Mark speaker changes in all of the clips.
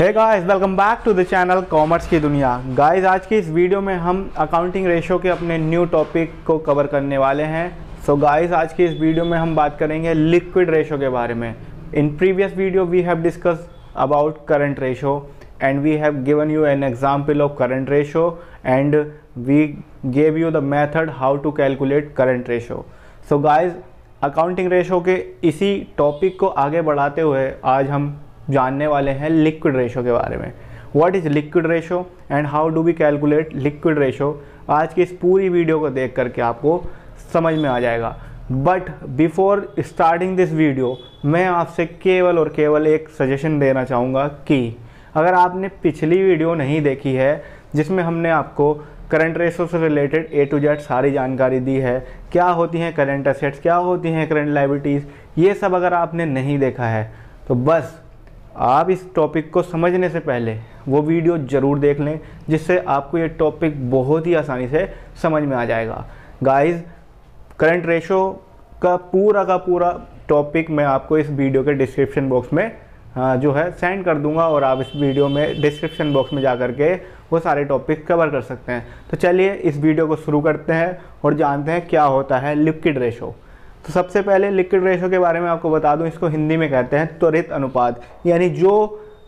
Speaker 1: hey guys welcome back to the channel commerce की दुनिया guys आज की इस वीडियो में हम अकाउंटिंग रेशो के अपने न्यू टॉपिक को कवर करने वाले हैं सो so गाइस आज की इस वीडियो में हम बात करेंगे लिक्विड रेशो के बारे में in previous video we have discuss about current ratio and we have given you an example of current ratio and we gave you the method how to calculate current ratio so guys accounting ratio के इसी topic को आगे बढ़ाते हुए आज हम जानने वाले हैं लिक्विड रेशो के बारे में what is liquid ratio and how do we calculate liquid ratio आज की इस पूरी वीडियो को देख करके आपको समझ में आ जाएगा but before starting this video मैं आपसे केवल और केवल एक सजेशन देना चाहूँगा कि अगर आपने पिछली वीडियो नहीं देखी है जिसमें हमने आपको करंट रेशो से रिलेटेड ए टू जेड सारी जानकारी दी है क्या होती हैं करंट असेट्स क्या होती हैं करंट लाइबिलिटीज़ ये सब अगर आपने नहीं देखा है तो बस आप इस टॉपिक को समझने से पहले वो वीडियो ज़रूर देख लें जिससे आपको ये टॉपिक बहुत ही आसानी से समझ में आ जाएगा गाइस करंट रेशो का पूरा का पूरा टॉपिक मैं आपको इस वीडियो के डिस्क्रिप्शन बॉक्स में जो है सेंड कर दूंगा और आप इस वीडियो में डिस्क्रिप्शन बॉक्स में जा कर के वो सारे टॉपिक कवर कर सकते हैं तो चलिए इस वीडियो को शुरू करते हैं और जानते हैं क्या होता है लिक्विड रेशो तो सबसे पहले लिक्विड रेशो के बारे में आपको बता दूं इसको हिंदी में कहते हैं त्वरित अनुपात यानी जो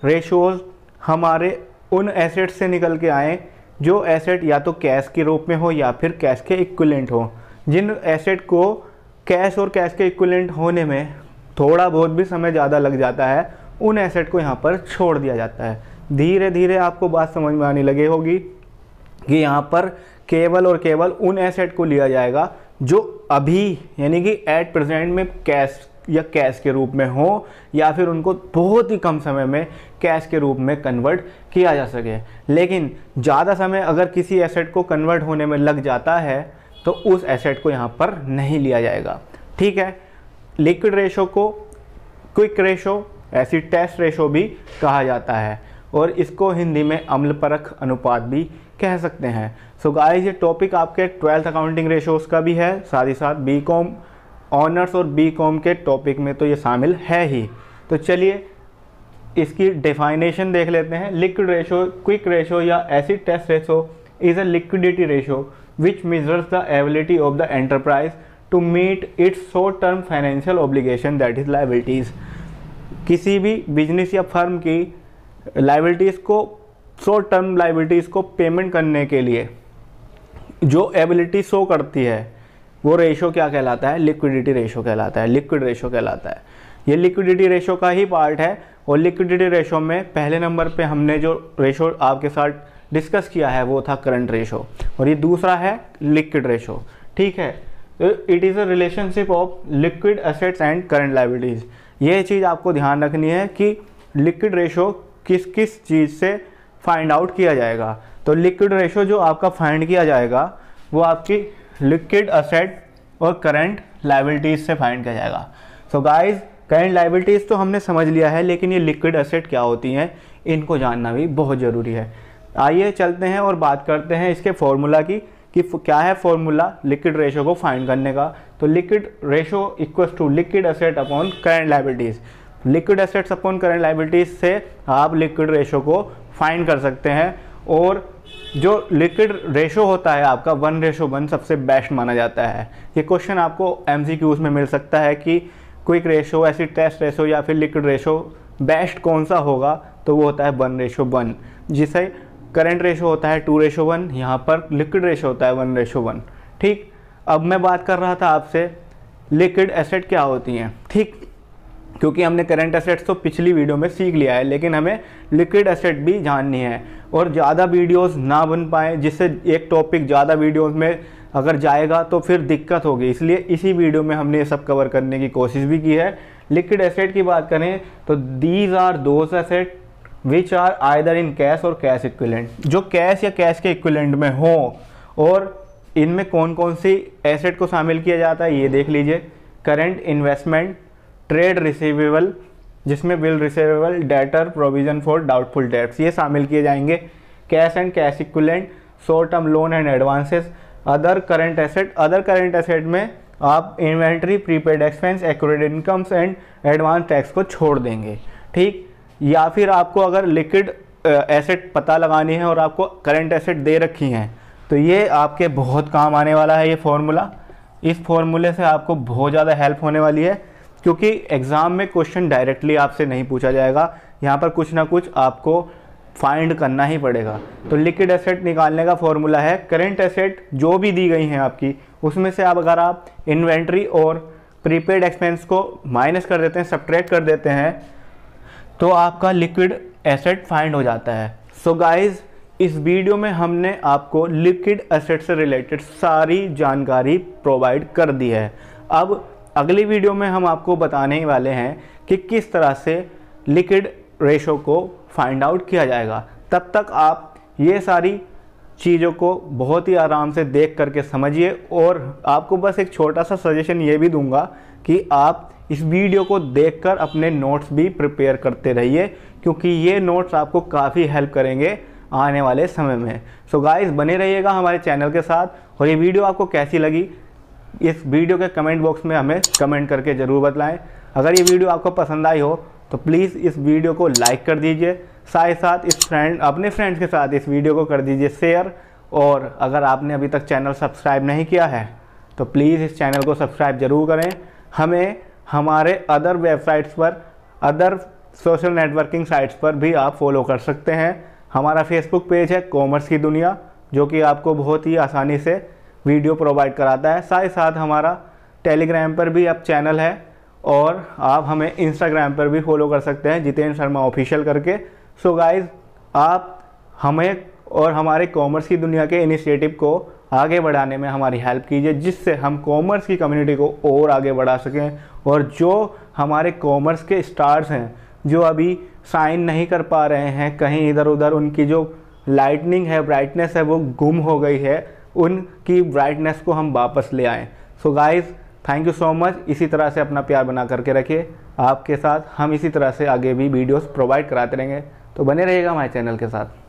Speaker 1: रेशोज़ हमारे उन एसेट्स से निकल के आएँ जो एसेट या तो कैश के रूप में हो या फिर कैश के इक्विलेंट हो जिन एसेट को कैश और कैश के इक्विलेंट होने में थोड़ा बहुत भी समय ज़्यादा लग जाता है उन एसेट को यहाँ पर छोड़ दिया जाता है धीरे धीरे आपको बात समझ में आने लगी होगी कि यहाँ पर केवल और केवल उन एसेट को लिया जाएगा जो अभी यानी कि एट प्रेजेंट में कैश या कैश के रूप में हो या फिर उनको बहुत ही कम समय में कैश के रूप में कन्वर्ट किया जा सके लेकिन ज़्यादा समय अगर किसी एसेट को कन्वर्ट होने में लग जाता है तो उस एसेट को यहाँ पर नहीं लिया जाएगा ठीक है लिक्विड रेशो को quick ratio acid test ratio भी कहा जाता है और इसको हिंदी में अम्ल परख अनुपात भी कह सकते हैं सो so गाइस ये टॉपिक आपके ट्वेल्थ अकाउंटिंग रेशोज़ का भी है साथ ही साथ बी कॉम ऑनर्स और बी कॉम के टॉपिक में तो ये शामिल है ही तो चलिए इसकी डिफाइनेशन देख लेते हैं लिक्विड रेशो क्विक रेशो या acid test ratio is a liquidity ratio which measures the ability of the enterprise to meet its short term financial obligation that is liabilities किसी भी बिजनेस या फर्म की लाइबिलिटीज़ को short term liabilities को payment करने के लिए जो एबिलिटी शो करती है वो रेशो क्या कहलाता है लिक्विडिटी रेशो कहलाता है लिक्विड रेशो कहलाता है ये लिक्विडिटी रेशो का ही पार्ट है और लिक्विडिटी रेशो में पहले नंबर पे हमने जो रेशो आपके साथ डिस्कस किया है वो था करंट रेशो और ये दूसरा है लिक्विड रेशो ठीक है तो it is a relationship of liquid assets and current liabilities ये चीज़ आपको ध्यान रखनी है कि लिक्विड रेशो किस किस चीज़ से फाइंड आउट किया जाएगा तो लिक्विड रेशो जो आपका फाइंड किया जाएगा वो आपकी लिक्विड असेट और करंट लाइबिलिटीज से फाइंड किया जाएगा सो गाइस करंट लाइबिलिटीज तो हमने समझ लिया है लेकिन ये लिक्विड असेट क्या होती हैं इनको जानना भी बहुत ज़रूरी है आइए चलते हैं और बात करते हैं इसके फॉर्मूला की कि क्या है फॉर्मूला लिक्विड रेशो को फाइंड करने का तो liquid ratio equal to liquid asset upon current liabilities liquid assets upon current liabilities से आप लिक्विड रेशो को फाइंड कर सकते हैं और जो लिक्विड रेशो होता है आपका वन रेशो वन सबसे बेस्ट माना जाता है ये क्वेश्चन आपको एम में मिल सकता है कि quick ratio acid test ratio या फिर लिक्विड रेशो बेस्ट कौन सा होगा तो वो होता है वन रेशो वन जिसे करंट रेशो होता है टू रेशो वन यहाँ पर लिक्विड रेशो होता है वन रेशो वन ठीक अब मैं बात कर रहा था आपसे लिक्विड एसेट क्या होती हैं ठीक क्योंकि हमने करंट असेट्स तो पिछली वीडियो में सीख लिया है लेकिन हमें लिक्विड असेट भी जाननी है और ज़्यादा वीडियोस ना बन पाए जिससे एक टॉपिक ज़्यादा वीडियोस में अगर जाएगा तो फिर दिक्कत होगी इसलिए इसी वीडियो में हमने ये सब कवर करने की कोशिश भी की है लिक्विड एसेट की बात करें तो these are those asset which are either in cash और कैश इक्विलेंट जो कैश या कैश के इक्विलेंट में हो और इनमें कौन कौन सी एसेट को शामिल किया जाता है ये देख लीजिए करेंट इन्वेस्टमेंट ट्रेड रिसीवेबल जिसमें bill receivable debtor provision for doubtful debts ये शामिल किए जाएंगे cash and cash equivalent short term loan and advances other current asset other current asset में आप inventory prepaid expense accrued incomes and advance tax को छोड़ देंगे ठीक या फिर आपको अगर लिक्विड एसेट पता लगानी है और आपको करेंट एसेट दे रखी हैं तो ये आपके बहुत काम आने वाला है ये फॉर्मूला इस फॉर्मूले से आपको बहुत ज़्यादा हेल्प होने वाली है क्योंकि एग्ज़ाम में क्वेश्चन डायरेक्टली आपसे नहीं पूछा जाएगा यहाँ पर कुछ ना कुछ आपको फाइंड करना ही पड़ेगा तो लिक्विड एसेट निकालने का फॉर्मूला है करेंट एसेट जो भी दी गई हैं आपकी उसमें से आप अगर आप इन्वेंट्री और प्रीपेड एक्सपेंस को माइनस कर देते हैं सब्ट्रैक्ट कर देते हैं तो आपका लिक्विड एसेट फाइंड हो जाता है सो so गाइज़ इस वीडियो में हमने आपको लिक्विड एसेट से रिलेटेड सारी जानकारी प्रोवाइड कर दी है अब अगली वीडियो में हम आपको बताने ही वाले हैं कि किस तरह से लिक्विड रेशो को फाइंड आउट किया जाएगा तब तक आप ये सारी चीज़ों को बहुत ही आराम से देख करके समझिए और आपको बस एक छोटा सा सजेशन ये भी दूंगा कि आप इस वीडियो को देखकर अपने नोट्स भी प्रिपेयर करते रहिए क्योंकि ये नोट्स आपको काफ़ी हेल्प करेंगे आने वाले समय में सो so गाइस बने रहिएगा हमारे चैनल के साथ और ये वीडियो आपको कैसी लगी इस वीडियो के कमेंट बॉक्स में हमें कमेंट करके ज़रूर बताएं अगर ये वीडियो आपको पसंद आई हो तो प्लीज़ इस वीडियो को लाइक कर दीजिए साथ ही साथ इस फ्रेंड अपने फ्रेंड्स के साथ इस वीडियो को कर दीजिए शेयर और अगर आपने अभी तक चैनल सब्सक्राइब नहीं किया है तो प्लीज़ इस चैनल को सब्सक्राइब ज़रूर करें हमें हमारे अदर वेबसाइट्स पर अदर सोशल नेटवर्किंग साइट्स पर भी आप फॉलो कर सकते हैं हमारा फेसबुक पेज है कॉमर्स की दुनिया जो कि आपको बहुत ही आसानी से वीडियो प्रोवाइड कराता है साथ ही साथ हमारा टेलीग्राम पर भी अब चैनल है और आप हमें इंस्टाग्राम पर भी फॉलो कर सकते हैं जितेंद्र शर्मा ऑफिशियल करके सो so गाइज आप हमें और हमारे कॉमर्स की दुनिया के इनिशिएटिव को आगे बढ़ाने में हमारी हेल्प कीजिए जिससे हम कॉमर्स की कम्युनिटी को और आगे बढ़ा सकें और जो हमारे कॉमर्स के स्टार्स हैं जो अभी साइन नहीं कर पा रहे हैं कहीं इधर उधर उनकी जो लाइटनिंग है ब्राइटनेस है वो गुम हो गई है उनकी ब्राइटनेस को हम वापस ले आएँ so guys thank you so much इसी तरह से अपना प्यार बना करके रखिए आपके साथ हम इसी तरह से आगे भी वीडियोस प्रोवाइड कराते रहेंगे तो बने रहिएगा हमारे चैनल के साथ